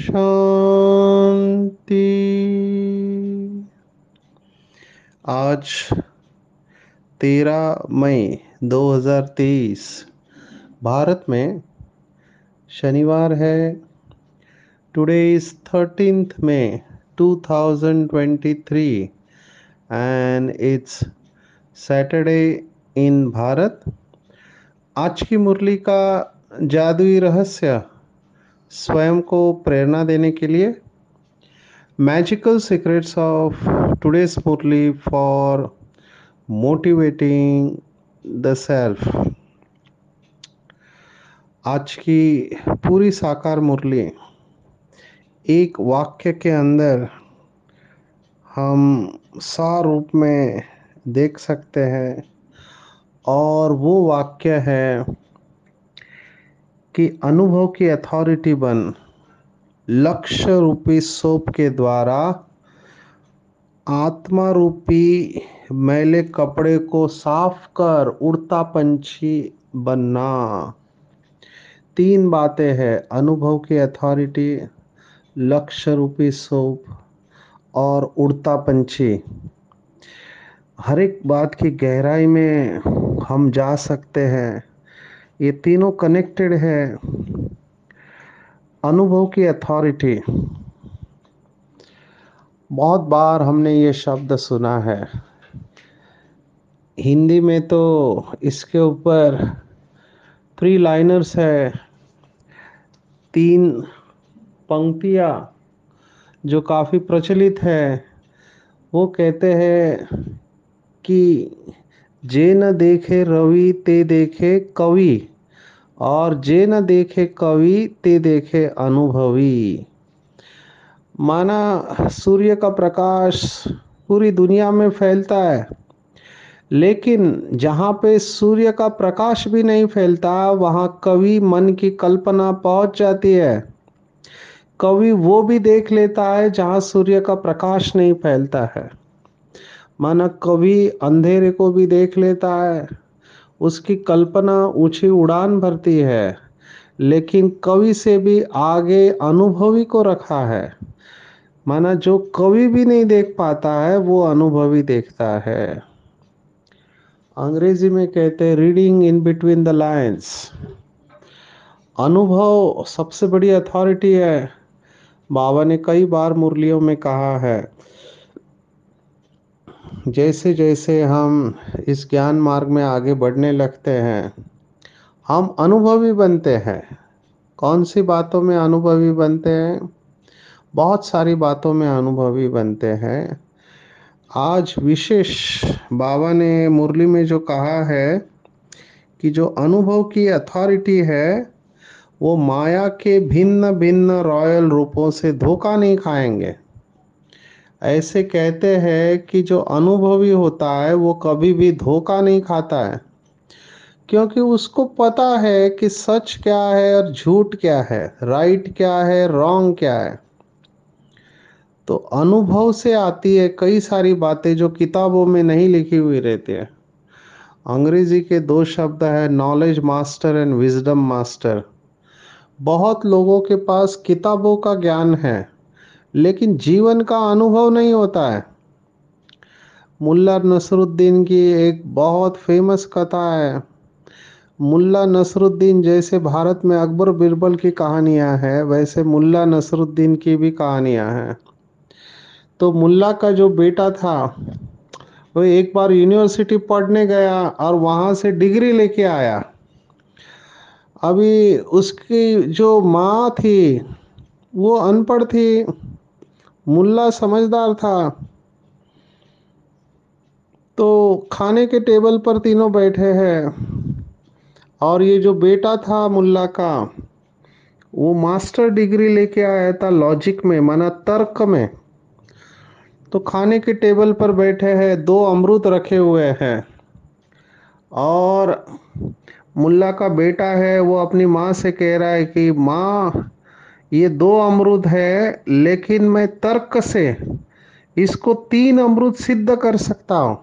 शांति आज तेरह मई 2023 भारत में शनिवार है today is thirteen twenty 2023 and it's Saturday in Bharat आज की मुरली का जादुई रहस्य स्वयं को प्रेरणा देने के लिए magical secrets of today's murli for motivating the self आज की पूरी साकार मुरली एक वाक्य के अंदर हम सार रूप में देख सकते हैं और वो वाक्य है कि अनुभव की अथॉरिटी बन लक्ष्य रूपी सोप के द्वारा आत्मा रूपी मैले कपड़े को साफ कर उड़ता पंछी बनना तीन बातें हैं अनुभव की अथॉरिटी लक्ष्य रूपी सोप और उड़ता पंछी हर एक बात की गहराई में हम जा सकते हैं ये तीनों कनेक्टेड है अनुभव की अथॉरिटी बहुत बार हमने ये शब्द सुना है हिंदी में तो इसके ऊपर थ्री लाइनर्स है तीन पंक्तियाँ जो काफ़ी प्रचलित है वो कहते हैं कि जे न देखे रवि ते देखे कवि और जे न देखे कवि ते देखे अनुभवी माना सूर्य का प्रकाश पूरी दुनिया में फैलता है लेकिन जहाँ पे सूर्य का प्रकाश भी नहीं फैलता वहाँ कवि मन की कल्पना पहुँच जाती है कवि वो भी देख लेता है जहाँ सूर्य का प्रकाश नहीं फैलता है माना कवि अंधेरे को भी देख लेता है उसकी कल्पना ऊंची उड़ान भरती है लेकिन कवि से भी आगे अनुभवी को रखा है माना जो कवि भी नहीं देख पाता है वो अनुभवी देखता है अंग्रेजी में कहते हैं reading in between the lines अनुभव सबसे बड़ी अथॉरिटी है बाबा ने कई बार मुरलियों में कहा है जैसे जैसे हम इस ज्ञान मार्ग में आगे बढ़ने लगते हैं हम अनुभवी बनते हैं कौन सी बातों में अनुभवी बनते हैं बहुत सारी बातों में अनुभवी बनते हैं आज विशेष बाबा ने मुरली में जो कहा है कि जो अनुभव की अथॉरिटी है वो माया के भिन्न भिन्न रॉयल रूपों से धोखा नहीं खाएंगे ऐसे कहते हैं कि जो अनुभवी होता है वो कभी भी धोखा नहीं खाता है क्योंकि उसको पता है कि सच क्या है और झूठ क्या है राइट क्या है रॉन्ग क्या है तो अनुभव से आती है कई सारी बातें जो किताबों में नहीं लिखी हुई रहती है अंग्रेजी के दो शब्द है knowledge master and wisdom master बहुत लोगों के पास किताबों का ज्ञान है लेकिन जीवन का अनुभव नहीं होता है मुल्ला नसरुद्दीन की एक बहुत फेमस कथा है मुल्ला नसरुद्दीन जैसे भारत में अकबर बिरबल की कहानियां हैं वैसे मुल्ला नसरुद्दीन की भी कहानियां हैं तो मुल्ला का जो बेटा था वो एक बार यूनिवर्सिटी पढ़ने गया और वहाँ से डिग्री लेके आया अभी उसकी जो माँ थी वो अनपढ़ थी मुल्ला समझदार था तो खाने के टेबल पर तीनों बैठे हैं और ये जो बेटा था मुल्ला का वो मास्टर डिग्री लेके आया था लॉजिक में माना तर्क में तो खाने के टेबल पर बैठे हैं दो अमरुद रखे हुए हैं और मुल्ला का बेटा है वो अपनी माँ से कह रहा है कि माँ ये दो अमरुद है लेकिन मैं तर्क से इसको तीन अमरुद सिद्ध कर सकता हूँ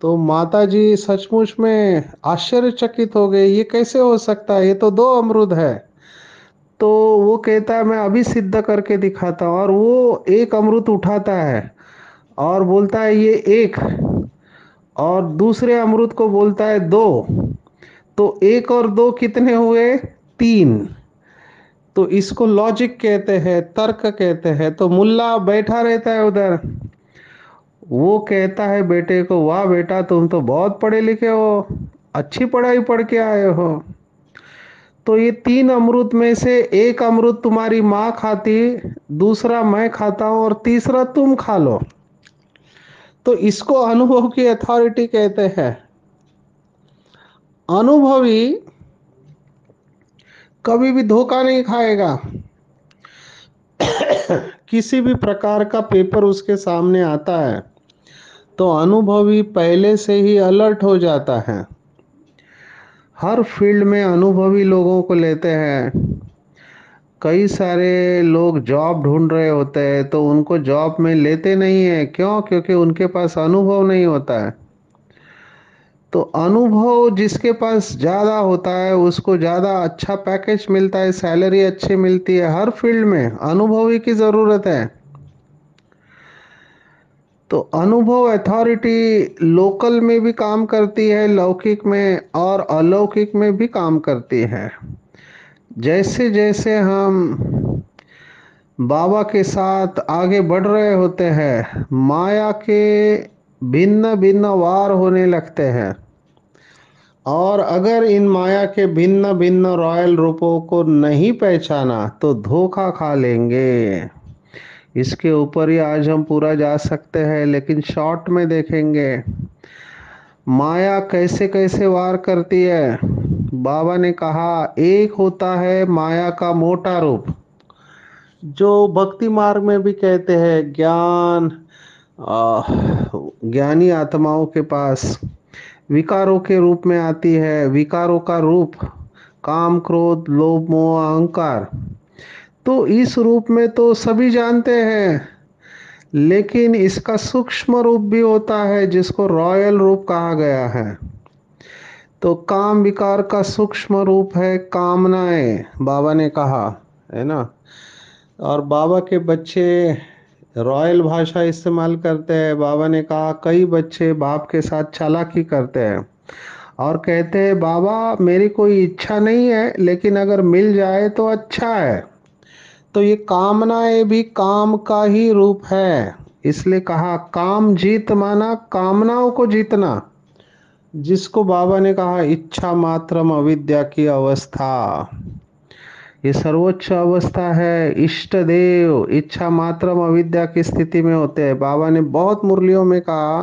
तो माता जी सचमुच में आश्चर्यचकित हो गए ये कैसे हो सकता है ये तो दो अमरुद है तो वो कहता है मैं अभी सिद्ध करके दिखाता हूँ और वो एक अमृत उठाता है और बोलता है ये एक और दूसरे अमृत को बोलता है दो तो एक और दो कितने हुए तीन तो इसको लॉजिक कहते हैं तर्क कहते हैं तो मुल्ला बैठा रहता है उधर वो कहता है बेटे को वाह बेटा तुम तो बहुत पढ़े लिखे हो अच्छी पढ़ाई पढ़ के आए हो तो ये तीन अमृत में से एक अमृत तुम्हारी माँ खाती दूसरा मैं खाता हूँ और तीसरा तुम खा लो तो इसको अनुभव की अथॉरिटी कहते हैं अनुभवी कभी भी धोखा नहीं खाएगा किसी भी प्रकार का पेपर उसके सामने आता है तो अनुभवी पहले से ही अलर्ट हो जाता है हर फील्ड में अनुभवी लोगों को लेते हैं कई सारे लोग जॉब ढूंढ रहे होते हैं तो उनको जॉब में लेते नहीं है क्यों क्योंकि उनके पास अनुभव नहीं होता है तो अनुभव जिसके पास ज़्यादा होता है उसको ज़्यादा अच्छा पैकेज मिलता है सैलरी अच्छी मिलती है हर फील्ड में अनुभवी की ज़रूरत है तो अनुभव अथॉरिटी लोकल में भी काम करती है लौकिक में और अलौकिक में भी काम करती है जैसे जैसे हम बाबा के साथ आगे बढ़ रहे होते हैं माया के भिन्न भिन्न वार होने लगते हैं और अगर इन माया के भिन्न भिन्न रॉयल रूपों को नहीं पहचाना तो धोखा खा लेंगे इसके ऊपर ही आज हम पूरा जा सकते हैं लेकिन शॉर्ट में देखेंगे माया कैसे कैसे वार करती है बाबा ने कहा एक होता है माया का मोटा रूप जो भक्ति मार्ग में भी कहते हैं ज्ञान ज्ञानी आत्माओं के पास विकारों के रूप में आती है विकारों का रूप काम क्रोध लोभ मोह अहंकार तो इस रूप में तो सभी जानते हैं लेकिन इसका सूक्ष्म रूप भी होता है जिसको रॉयल रूप कहा गया है तो काम विकार का सूक्ष्म रूप है कामनाएं बाबा ने कहा है ना और बाबा के बच्चे रॉयल भाषा इस्तेमाल करते हैं बाबा ने कहा कई बच्चे बाप के साथ चालाकी करते हैं और कहते हैं बाबा मेरी कोई इच्छा नहीं है लेकिन अगर मिल जाए तो अच्छा है तो ये कामनाएं भी काम का ही रूप है इसलिए कहा काम जीत माना कामनाओं को जीतना जिसको बाबा ने कहा इच्छा मात्रम अविद्या की अवस्था ये सर्वोच्च अवस्था है इष्ट देव इच्छा मात्रम अविद्या की स्थिति में होते हैं बाबा ने बहुत मुरलियों में कहा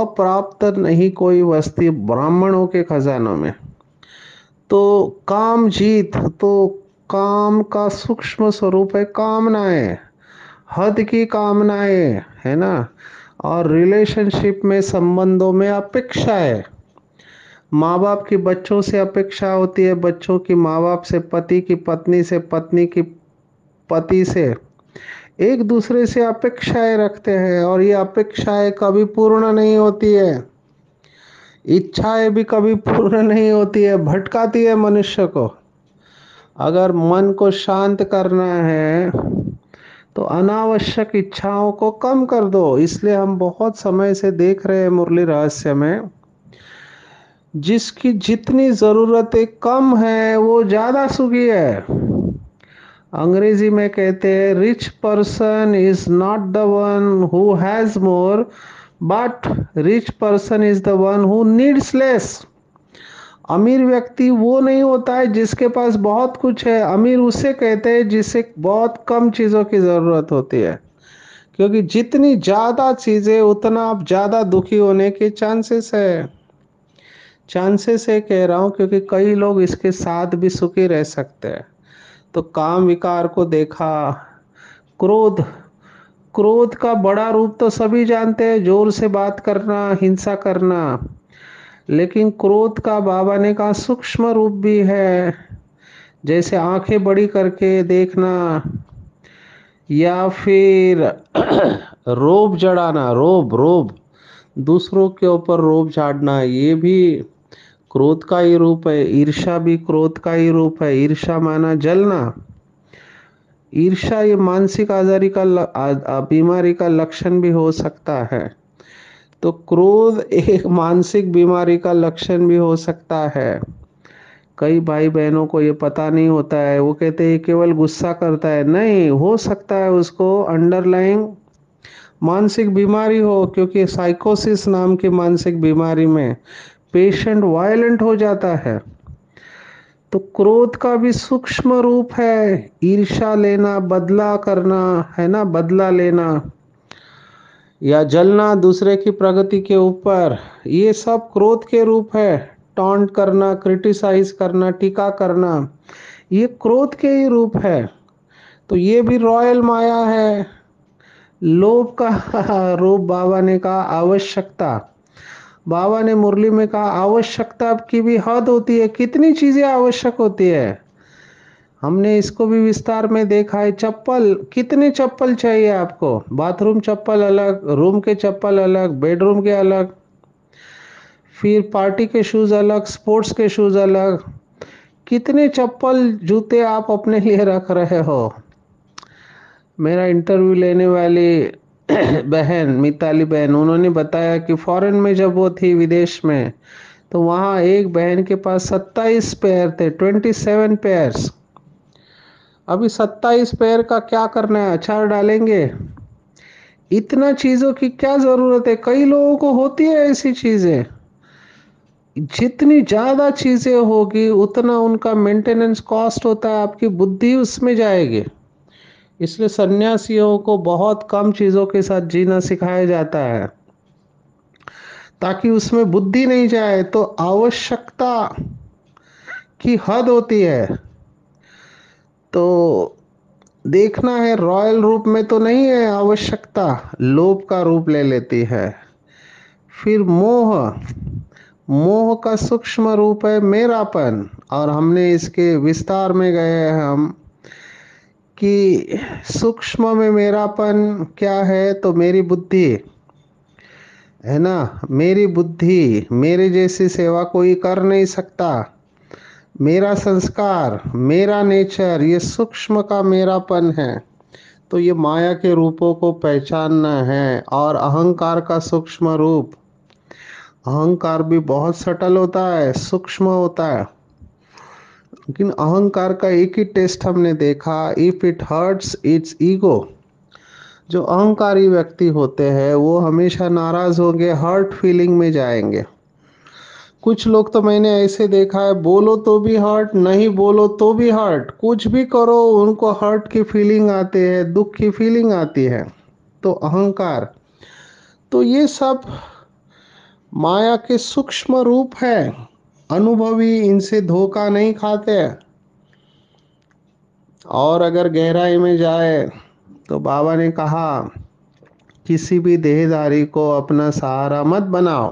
अप्राप्त नहीं कोई वस्ती ब्राह्मणों के खजानों में तो काम जीत तो काम का सूक्ष्म स्वरूप है कामनाएं हद की कामनाएं है ना और रिलेशनशिप में संबंधों में अपेक्षा है माँ बाप की बच्चों से अपेक्षा होती है बच्चों की माँ बाप से पति की पत्नी से पत्नी की पति से एक दूसरे से अपेक्षाएं रखते हैं और ये अपेक्षाएं कभी पूर्ण नहीं होती है इच्छाएं भी कभी पूर्ण नहीं होती है भटकाती है मनुष्य को अगर मन को शांत करना है तो अनावश्यक इच्छाओं को कम कर दो इसलिए हम बहुत समय से देख रहे हैं मुरली रहस्य में जिसकी जितनी ज़रूरतें कम है वो ज़्यादा सुखी है अंग्रेजी में कहते हैं rich person is not the one who has more but rich person is the one who needs less अमीर व्यक्ति वो नहीं होता है जिसके पास बहुत कुछ है अमीर उसे कहते हैं जिसे बहुत कम चीज़ों की ज़रूरत होती है क्योंकि जितनी ज़्यादा चीज़ें उतना आप ज़्यादा दुखी होने के चांसेस है चांसेस है कह रहा हूँ क्योंकि कई लोग इसके साथ भी सुखी रह सकते हैं तो काम विकार को देखा क्रोध क्रोध का बड़ा रूप तो सभी जानते हैं जोर से बात करना हिंसा करना लेकिन क्रोध का बाबा ने कहा सूक्ष्म रूप भी है जैसे आंखें बड़ी करके देखना या फिर रोब जड़ाना रोब रोब दूसरों के ऊपर रोब झाड़ना ये भी क्रोध का ही रूप है ईर्षा भी क्रोध का ही रूप है ईर्षा माना जलना ईर्षा ये मानसिक आजारी का बीमारी का लक्षण भी हो सकता है तो क्रोध एक मानसिक बीमारी का लक्षण भी हो सकता है कई भाई बहनों को ये पता नहीं होता है वो कहते हैं केवल गुस्सा करता है नहीं हो सकता है उसको अंडरलाइंग मानसिक बीमारी हो क्योंकि साइकोसिस नाम की मानसिक बीमारी में पेशेंट वायलेंट हो जाता है तो क्रोध का भी सूक्ष्म रूप है ईर्षा लेना बदला करना है ना बदला लेना या जलना दूसरे की प्रगति के ऊपर ये सब क्रोध के रूप है टॉन्ट करना क्रिटिसाइज करना टीका करना ये क्रोध के ही रूप है तो ये भी रॉयल माया है लोभ का रूप बाबा ने कहा आवश्यकता बाबा ने मुरली में कहा आवश्यकता की भी हद होती है कितनी चीज़ें आवश्यक होती है हमने इसको भी विस्तार में देखा है चप्पल कितने चप्पल चाहिए आपको बाथरूम चप्पल अलग रूम के चप्पल अलग बेडरूम के अलग फिर पार्टी के शूज़ अलग स्पोर्ट्स के शूज़ अलग कितने चप्पल जूते आप अपने लिए रख रहे हो मेरा इंटरव्यू लेने वाली बहन मिताली बहन उन्होंने बताया कि फॉरेन में जब वो थी विदेश में तो वहाँ एक बहन के पास सत्ताईस पेयर थे ट्वेंटी सेवन पेयर्स अभी सत्ताईस पैर का क्या करना है अचार डालेंगे इतना चीज़ों की क्या ज़रूरत है कई लोगों को होती है ऐसी चीज़ें जितनी ज़्यादा चीज़ें होगी उतना उनका मेंटेनेंस कॉस्ट होता है आपकी बुद्धि उसमें जाएगी इसलिए सन्यासियों को बहुत कम चीज़ों के साथ जीना सिखाया जाता है ताकि उसमें बुद्धि नहीं जाए तो आवश्यकता की हद होती है तो देखना है रॉयल रूप में तो नहीं है आवश्यकता लोभ का रूप ले लेती है फिर मोह मोह का सूक्ष्म रूप है मेरापन और हमने इसके विस्तार में गए हैं हम कि सूक्ष्म में मेरापन क्या है तो मेरी बुद्धि है ना मेरी बुद्धि मेरे जैसी सेवा कोई कर नहीं सकता मेरा संस्कार मेरा नेचर ये सूक्ष्म का मेरापन है तो ये माया के रूपों को पहचानना है और अहंकार का सूक्ष्म रूप अहंकार भी बहुत सटल होता है सूक्ष्म होता है लेकिन अहंकार का एक ही टेस्ट हमने देखा if it hurts its ego जो अहंकारी व्यक्ति होते हैं वो हमेशा नाराज होंगे हर्ट फीलिंग में जाएंगे कुछ लोग तो मैंने ऐसे देखा है बोलो तो भी हर्ट नहीं बोलो तो भी हर्ट कुछ भी करो उनको हर्ट की फीलिंग आती है दुख की फीलिंग आती है तो अहंकार तो ये सब माया के सूक्ष्म रूप है अनुभवी इनसे धोखा नहीं खाते और अगर गहराई में जाए तो बाबा ने कहा किसी भी देहदारी को अपना सहारा मत बनाओ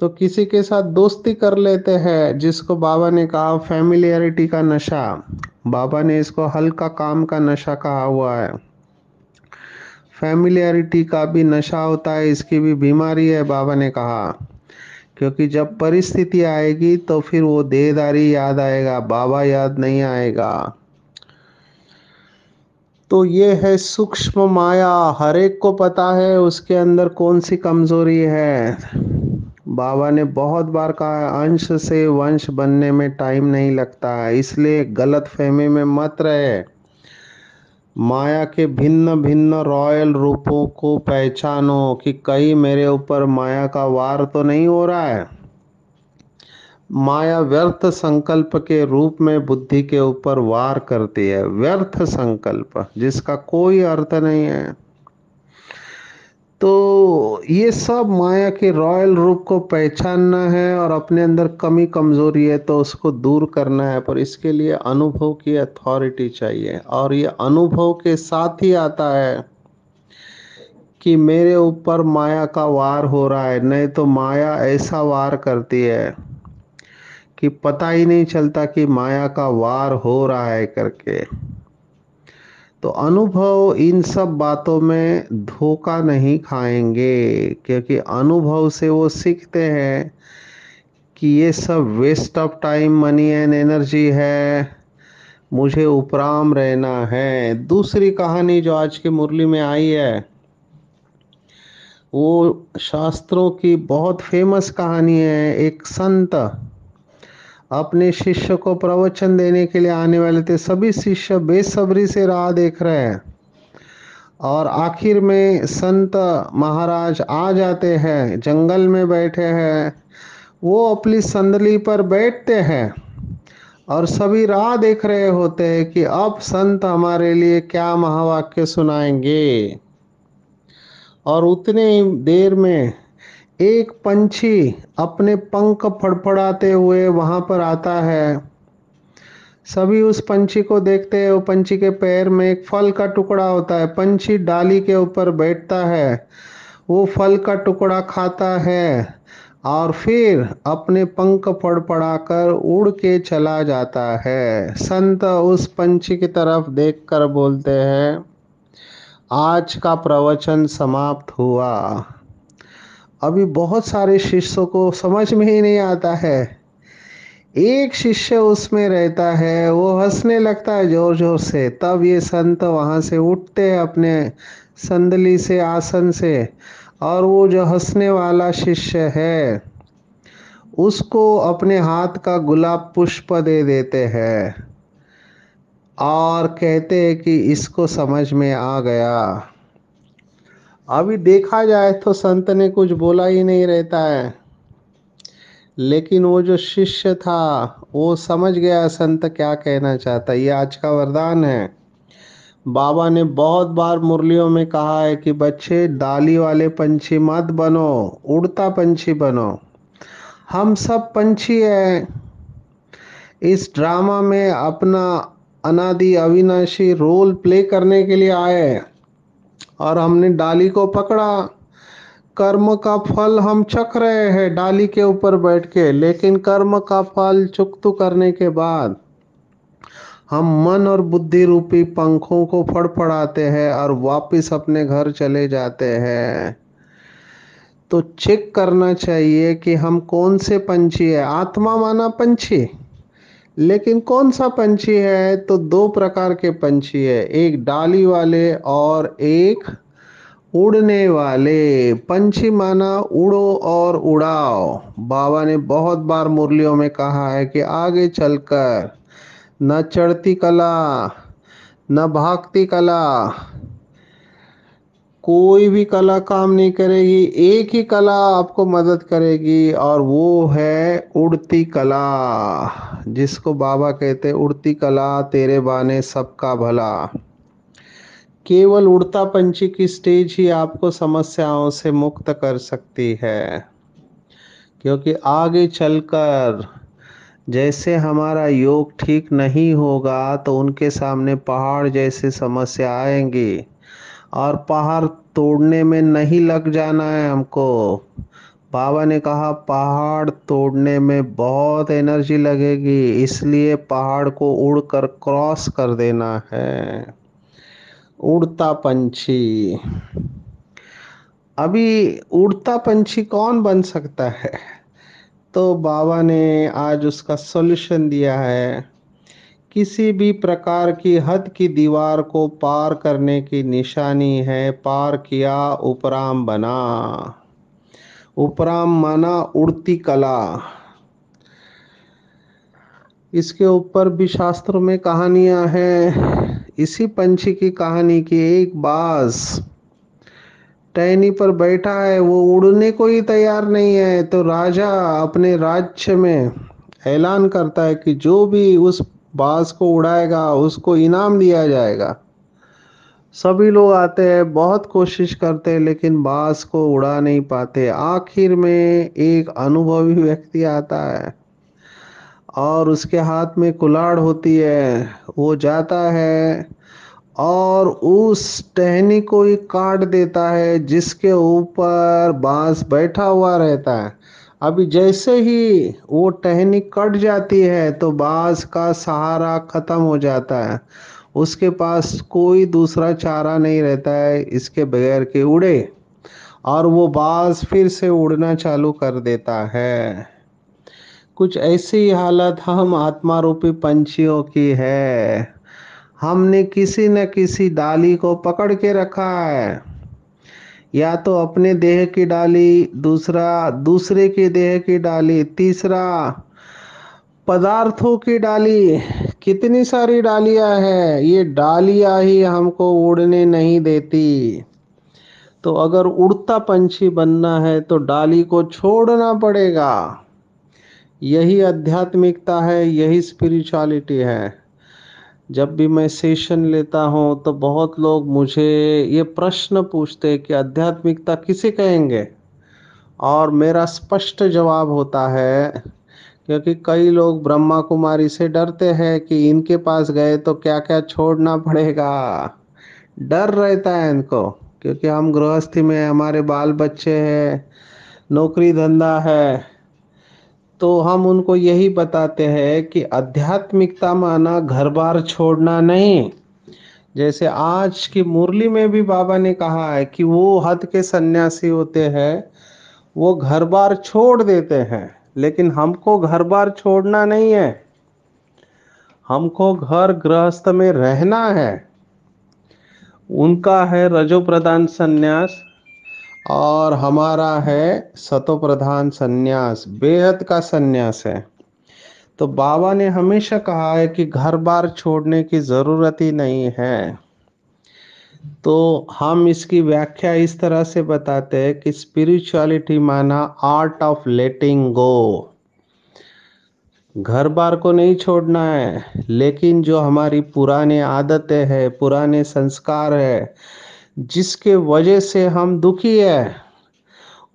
तो किसी के साथ दोस्ती कर लेते हैं जिसको बाबा ने कहा फैमिलियरिटी का नशा बाबा ने इसको हल्का काम का नशा कहा हुआ है फैमिलियरिटी का भी नशा होता है इसकी भी बीमारी है बाबा ने कहा क्योंकि जब परिस्थिति आएगी तो फिर वो देदारी याद आएगा बाबा याद नहीं आएगा तो ये है सूक्ष्म माया हर एक को पता है उसके अंदर कौन सी कमजोरी है बाबा ने बहुत बार कहा है अंश से वंश बनने में टाइम नहीं लगता है इसलिए गलत फहमी में मत रहे माया के भिन्न भिन्न रॉयल रूपों को पहचानो कि कहीं मेरे ऊपर माया का वार तो नहीं हो रहा है माया व्यर्थ संकल्प के रूप में बुद्धि के ऊपर वार करती है व्यर्थ संकल्प जिसका कोई अर्थ नहीं है तो ये सब माया के रॉयल रूप को पहचानना है और अपने अंदर कमी कमजोरी है तो उसको दूर करना है पर इसके लिए अनुभव की अथॉरिटी चाहिए और ये अनुभव के साथ ही आता है कि मेरे ऊपर माया का वार हो रहा है नहीं तो माया ऐसा वार करती है कि पता ही नहीं चलता कि माया का वार हो रहा है करके तो अनुभव इन सब बातों में धोखा नहीं खाएंगे क्योंकि अनुभव से वो सीखते हैं कि ये सब waste of time money and energy है मुझे उपराम रहना है दूसरी कहानी जो आज की मुरली में आई है वो शास्त्रों की बहुत फेमस कहानी है एक संत अपने शिष्य को प्रवचन देने के लिए आने वाले थे सभी शिष्य बेसब्री से राह देख रहे हैं और आखिर में संत महाराज आ जाते हैं जंगल में बैठे हैं वो अपनी संदली पर बैठते हैं और सभी राह देख रहे होते हैं कि अब संत हमारे लिए क्या महावाक्य सुनाएंगे और उतने देर में एक पंछी अपने पंख फड़फड़ाते हुए वहाँ पर आता है सभी उस पंछी को देखते हैं वो पंछी के पैर में एक फल का टुकड़ा होता है पंछी डाली के ऊपर बैठता है वो फल का टुकड़ा खाता है और फिर अपने पंख फड़फड़ाकर उड़ के चला जाता है संत उस पंछी की तरफ देखकर बोलते हैं आज का प्रवचन समाप्त हुआ अभी बहुत सारे शिष्यों को समझ में ही नहीं आता है एक शिष्य उसमें रहता है वो हंसने लगता है जोर जोर से तब ये संत वहाँ से उठते हैं अपने संदली से आसन से और वो जो हंसने वाला शिष्य है उसको अपने हाथ का गुलाब पुष्प दे देते हैं और कहते हैं कि इसको समझ में आ गया अभी देखा जाए तो संत ने कुछ बोला ही नहीं रहता है लेकिन वो जो शिष्य था वो समझ गया संत क्या कहना चाहता ये आज का वरदान है बाबा ने बहुत बार मुरलियों में कहा है कि बच्चे डाली वाले पंछी मत बनो उड़ता पंछी बनो हम सब पंछी हैं इस ड्रामा में अपना अनादि अविनाशी रोल प्ले करने के लिए आए और हमने डाली को पकड़ा कर्म का फल हम चख रहे हैं डाली के ऊपर बैठ के लेकिन कर्म का फल चुकतु करने के बाद हम मन और बुद्धि रूपी पंखों को फड़फड़ाते हैं और वापस अपने घर चले जाते हैं तो चेक करना चाहिए कि हम कौन से पंछी है आत्मा माना पंछी लेकिन कौन सा पंछी है तो दो प्रकार के पंछी है एक डाली वाले और एक उड़ने वाले पंछी माना उड़ो और उड़ाओ बाबा ने बहुत बार मुरलियों में कहा है कि आगे चलकर न चढ़ती कला न भागती कला कोई भी कला काम नहीं करेगी एक ही कला आपको मदद करेगी और वो है उड़ती कला जिसको बाबा कहते उड़ती कला तेरे बाने सबका भला केवल उड़ता पंछी की स्टेज ही आपको समस्याओं से मुक्त कर सकती है क्योंकि आगे चलकर जैसे हमारा योग ठीक नहीं होगा तो उनके सामने पहाड़ जैसे समस्या आएंगी और पहाड़ तोड़ने में नहीं लग जाना है हमको बाबा ने कहा पहाड़ तोड़ने में बहुत एनर्जी लगेगी इसलिए पहाड़ को उड़कर क्रॉस कर देना है उड़ता पंछी अभी उड़ता पंछी कौन बन सकता है तो बाबा ने आज उसका सॉल्यूशन दिया है किसी भी प्रकार की हद की दीवार को पार करने की निशानी है पार किया उपराम बना उपराम माना उड़ती कला इसके ऊपर भी शास्त्र में कहानियां हैं इसी पंछी की कहानी की एक बाज टहनी पर बैठा है वो उड़ने को ही तैयार नहीं है तो राजा अपने राज्य में ऐलान करता है कि जो भी उस बाज को उड़ाएगा उसको इनाम दिया जाएगा सभी लोग आते हैं बहुत कोशिश करते हैं लेकिन बाज को उड़ा नहीं पाते आखिर में एक अनुभवी व्यक्ति आता है और उसके हाथ में कुलाड़ होती है वो जाता है और उस टहनी को ही काट देता है जिसके ऊपर बांस बैठा हुआ रहता है अभी जैसे ही वो टहनी कट जाती है तो बाज का सहारा ख़त्म हो जाता है उसके पास कोई दूसरा चारा नहीं रहता है इसके बगैर के उड़े और वो बाज फिर से उड़ना चालू कर देता है कुछ ऐसी हालत हम आत्मारूपी पंछियों की है हमने किसी न किसी डाली को पकड़ के रखा है या तो अपने देह की डाली दूसरा दूसरे के देह की डाली तीसरा पदार्थों की डाली कितनी सारी डालियां हैं ये डालियां ही हमको उड़ने नहीं देती तो अगर उड़ता पंछी बनना है तो डाली को छोड़ना पड़ेगा यही आध्यात्मिकता है यही स्पिरिचुअलिटी है जब भी मैं सेशन लेता हूँ तो बहुत लोग मुझे ये प्रश्न पूछते हैं कि आध्यात्मिकता किसे कहेंगे और मेरा स्पष्ट जवाब होता है क्योंकि कई लोग ब्रह्मा कुमारी से डरते हैं कि इनके पास गए तो क्या क्या छोड़ना पड़ेगा डर रहता है इनको क्योंकि हम गृहस्थी में हमारे बाल बच्चे हैं नौकरी धंधा है तो हम उनको यही बताते हैं कि आध्यात्मिकता माना घर बार छोड़ना नहीं जैसे आज की मुरली में भी बाबा ने कहा है कि वो हद के सन्यासी होते हैं वो घर बार छोड़ देते हैं लेकिन हमको घर बार छोड़ना नहीं है हमको घर गृहस्थ में रहना है उनका है रजो प्रधान संन्यास और हमारा है सतोप्रधान सन्यास संन्यास बेहद का संन्यास है तो बाबा ने हमेशा कहा है कि घर बार छोड़ने की ज़रूरत ही नहीं है तो हम इसकी व्याख्या इस तरह से बताते हैं कि स्पिरिचुअलिटी माना आर्ट ऑफ लेटिंग गो घर बार को नहीं छोड़ना है लेकिन जो हमारी पुराने आदतें हैं पुराने संस्कार है जिसके वजह से हम दुखी है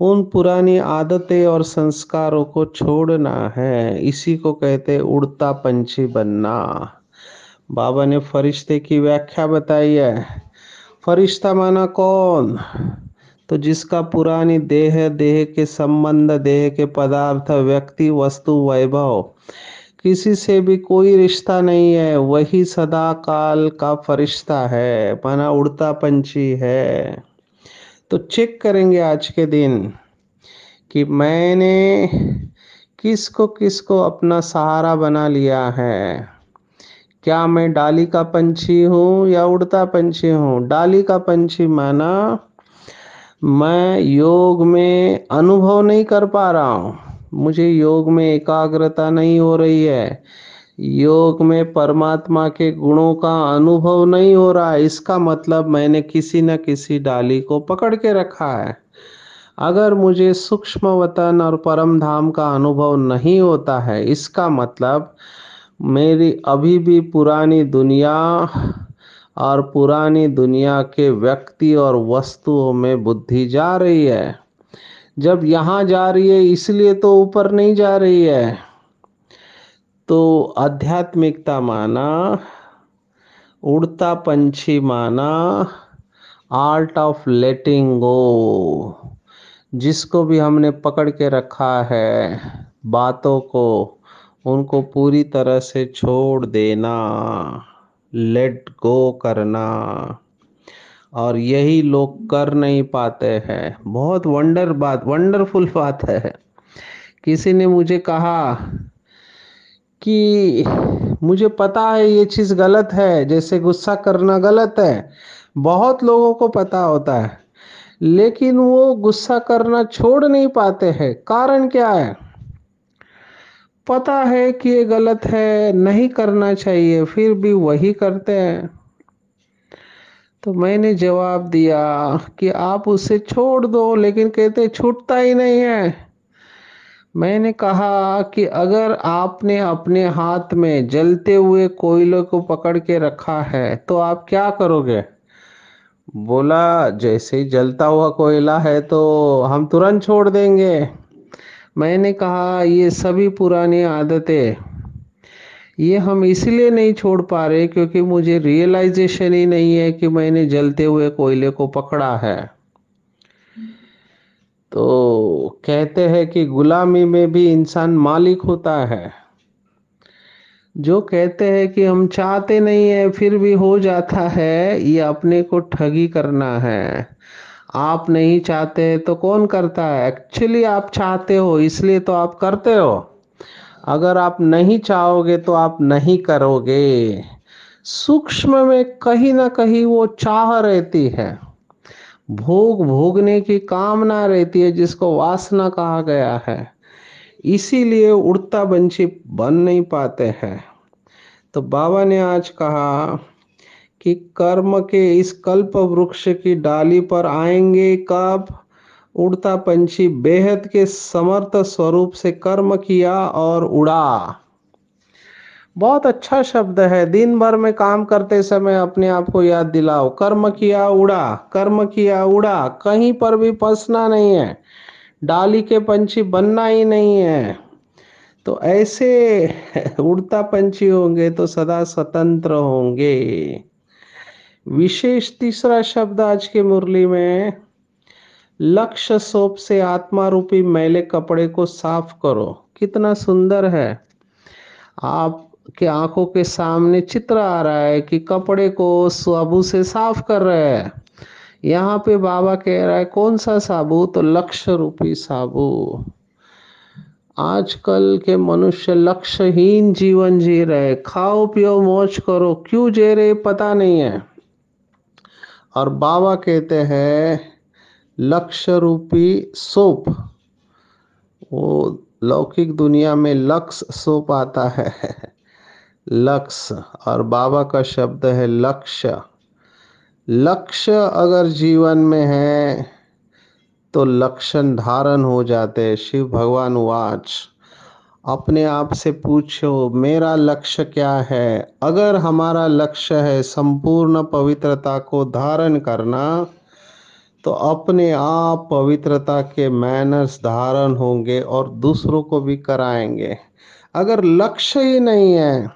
उन पुरानी आदतें और संस्कारों को छोड़ना है इसी को कहते उड़ता पंछी बनना बाबा ने फरिश्ते की व्याख्या बताई है फरिश्ता माना कौन तो जिसका पुरानी देह देह के संबंध देह के पदार्थ व्यक्ति वस्तु वैभव किसी से भी कोई रिश्ता नहीं है वही सदा काल का फरिश्ता है माना उड़ता पंछी है तो चेक करेंगे आज के दिन कि मैंने किसको किसको अपना सहारा बना लिया है क्या मैं डाली का पंछी हूँ या उड़ता पंछी हूँ डाली का पंछी माना मैं योग में अनुभव नहीं कर पा रहा हूँ मुझे योग में एकाग्रता नहीं हो रही है योग में परमात्मा के गुणों का अनुभव नहीं हो रहा है इसका मतलब मैंने किसी न किसी डाली को पकड़ के रखा है अगर मुझे सूक्ष्म वतन और परम धाम का अनुभव नहीं होता है इसका मतलब मेरी अभी भी पुरानी दुनिया और पुरानी दुनिया के व्यक्ति और वस्तुओं में बुद्धि जा रही है जब यहाँ जा रही है इसलिए तो ऊपर नहीं जा रही है तो आध्यात्मिकता माना उड़ता पंछी माना आर्ट ऑफ लेटिंग गो जिसको भी हमने पकड़ के रखा है बातों को उनको पूरी तरह से छोड़ देना लेट गो करना और यही लोग कर नहीं पाते हैं बहुत वंडर बात वंडरफुल बात है किसी ने मुझे कहा कि मुझे पता है ये चीज़ गलत है जैसे गुस्सा करना गलत है बहुत लोगों को पता होता है लेकिन वो गुस्सा करना छोड़ नहीं पाते हैं कारण क्या है पता है कि ये गलत है नहीं करना चाहिए फिर भी वही करते हैं तो मैंने जवाब दिया कि आप उसे छोड़ दो लेकिन कहते छूटता ही नहीं है मैंने कहा कि अगर आपने अपने हाथ में जलते हुए कोयले को पकड़ के रखा है तो आप क्या करोगे बोला जैसे ही जलता हुआ कोयला है तो हम तुरंत छोड़ देंगे मैंने कहा ये सभी पुरानी आदतें ये हम इसलिए नहीं छोड़ पा रहे क्योंकि मुझे रियलाइजेशन ही नहीं है कि मैंने जलते हुए कोयले को पकड़ा है तो कहते हैं कि गुलामी में भी इंसान मालिक होता है जो कहते हैं कि हम चाहते नहीं है फिर भी हो जाता है ये अपने को ठगी करना है आप नहीं चाहते तो कौन करता है एक्चुअली आप चाहते हो इसलिए तो आप करते हो अगर आप नहीं चाहोगे तो आप नहीं करोगे सूक्ष्म में कहीं ना कहीं वो चाह रहती है भोग भोगने की कामना रहती है जिसको वासना कहा गया है इसीलिए उड़ता बंशी बन नहीं पाते हैं तो बाबा ने आज कहा कि कर्म के इस कल्प वृक्ष की डाली पर आएंगे कब उड़ता पंछी बेहद के समर्थ स्वरूप से कर्म किया और उड़ा बहुत अच्छा शब्द है दिन भर में काम करते समय अपने आप को याद दिलाओ कर्म किया उड़ा कर्म किया उड़ा कहीं पर भी फंसना नहीं है डाली के पंछी बनना ही नहीं है तो ऐसे उड़ता पंछी होंगे तो सदा स्वतंत्र होंगे विशेष तीसरा शब्द आज के मुरली में लक्ष्य सोप से आत्मा रूपी मैले कपड़े को साफ करो कितना सुंदर है आप के आंखों के सामने चित्र आ रहा है कि कपड़े को साबू से साफ कर रहे हैं यहाँ पे बाबा कह रहा है कौन सा साबु तो लक्ष्य रूपी साबु आजकल के मनुष्य लक्ष्यहीन जीवन जी रहे खाओ पियो मौज करो क्यों जे रहे पता नहीं है और बाबा कहते हैं लक्ष्य रूपी सोप वो लौकिक दुनिया में लक्स सोप आता है लक्स और बाबा का शब्द है लक्ष्य लक्ष्य अगर जीवन में है तो लक्षण धारण हो जाते हैं शिव भगवान वाच अपने आप से पूछो मेरा लक्ष्य क्या है अगर हमारा लक्ष्य है संपूर्ण पवित्रता को धारण करना तो अपने आप पवित्रता के मैनर्स धारण होंगे और दूसरों को भी कराएंगे अगर लक्ष्य ही नहीं है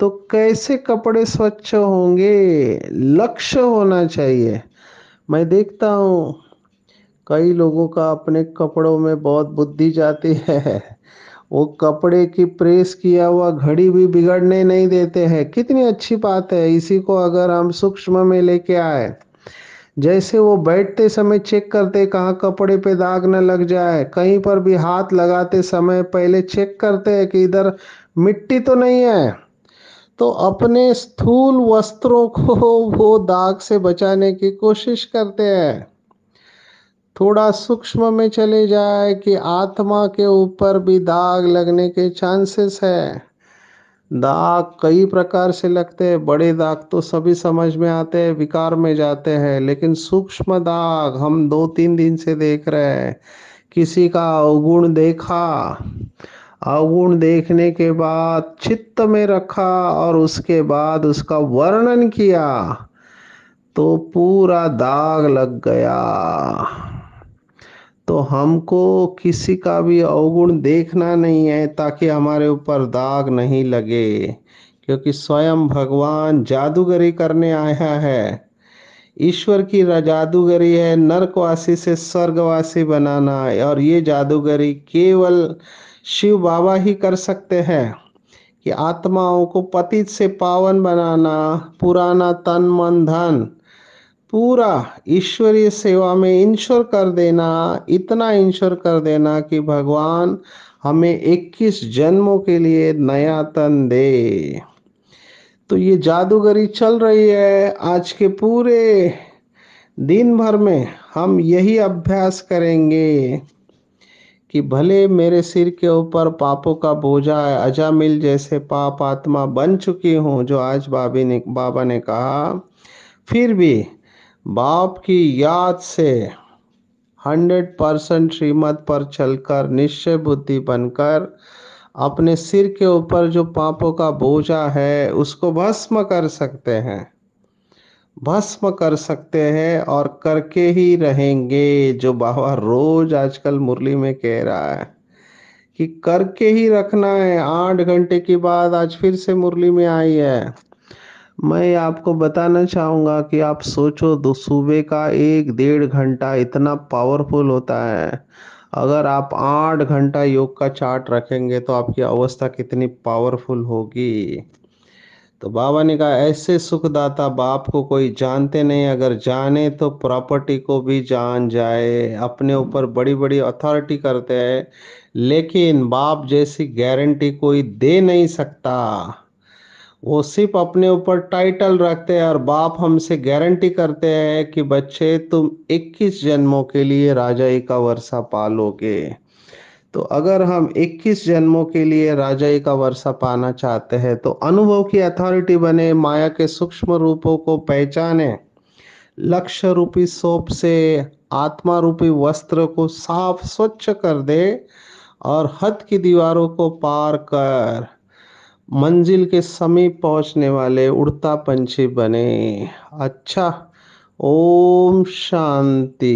तो कैसे कपड़े स्वच्छ होंगे लक्ष्य होना चाहिए मैं देखता हूँ कई लोगों का अपने कपड़ों में बहुत बुद्धि जाती है वो कपड़े की प्रेस किया हुआ घड़ी भी बिगड़ने नहीं देते हैं कितनी अच्छी बात है इसी को अगर हम सूक्ष्म में लेके आए जैसे वो बैठते समय चेक करते कहाँ कपड़े पे दाग न लग जाए कहीं पर भी हाथ लगाते समय पहले चेक करते हैं कि इधर मिट्टी तो नहीं है तो अपने स्थूल वस्त्रों को वो दाग से बचाने की कोशिश करते हैं थोड़ा सूक्ष्म में चले जाए कि आत्मा के ऊपर भी दाग लगने के चांसेस है दाग कई प्रकार से लगते हैं बड़े दाग तो सभी समझ में आते हैं विकार में जाते हैं लेकिन सूक्ष्म दाग हम दो तीन दिन से देख रहे हैं किसी का अवगुण देखा अवगुण देखने के बाद चित्त में रखा और उसके बाद उसका वर्णन किया तो पूरा दाग लग गया तो हमको किसी का भी अवगुण देखना नहीं है ताकि हमारे ऊपर दाग नहीं लगे क्योंकि स्वयं भगवान जादूगरी करने आया है ईश्वर की जादूगरी है नरकवासी से स्वर्गवासी बनाना है और ये जादूगरी केवल शिव बाबा ही कर सकते हैं कि आत्माओं को पतित से पावन बनाना पुराना तन मन धन पूरा ईश्वरीय सेवा में इंश्योर कर देना इतना इंश्योर कर देना कि भगवान हमें 21 जन्मों के लिए नया तन दे तो ये जादूगरी चल रही है आज के पूरे दिन भर में हम यही अभ्यास करेंगे कि भले मेरे सिर के ऊपर पापों का बोझा है अजामिल जैसे पाप आत्मा बन चुकी हूँ जो आज बाबी ने बाबा ने कहा फिर भी बाप की याद से हंड्रेड परसेंट श्रीमत पर चलकर निश्चय बुद्धि बनकर अपने सिर के ऊपर जो पापों का बोझा है उसको भस्म कर सकते हैं भस्म कर सकते हैं और करके ही रहेंगे जो बाबा रोज आजकल मुरली में कह रहा है कि करके ही रखना है आठ घंटे के बाद आज फिर से मुरली में आई है मैं आपको बताना चाहूँगा कि आप सोचो दो सुबह का एक डेढ़ घंटा इतना पावरफुल होता है अगर आप आठ घंटा योग का चार्ट रखेंगे तो आपकी अवस्था कितनी पावरफुल होगी तो बाबा ने कहा ऐसे सुखदाता बाप को कोई जानते नहीं अगर जाने तो प्रॉपर्टी को भी जान जाए अपने ऊपर बड़ी बड़ी अथॉरिटी करते हैं लेकिन बाप जैसी गारंटी कोई दे नहीं सकता वो सिर्फ अपने ऊपर टाइटल रखते हैं और बाप हमसे गारंटी करते हैं कि बच्चे तुम 21 जन्मों के लिए राजाई का वर्षा पालोगे तो अगर हम 21 जन्मों के लिए राजाई का वर्षा पाना चाहते हैं तो अनुभव की अथॉरिटी बने माया के सूक्ष्म रूपों को पहचाने लक्ष्य रूपी सोप से आत्मा रूपी वस्त्र को साफ स्वच्छ कर दे और हद की दीवारों को पार कर मंजिल के समीप पहुंचने वाले उड़ता पंछी बने अच्छा ओम शांति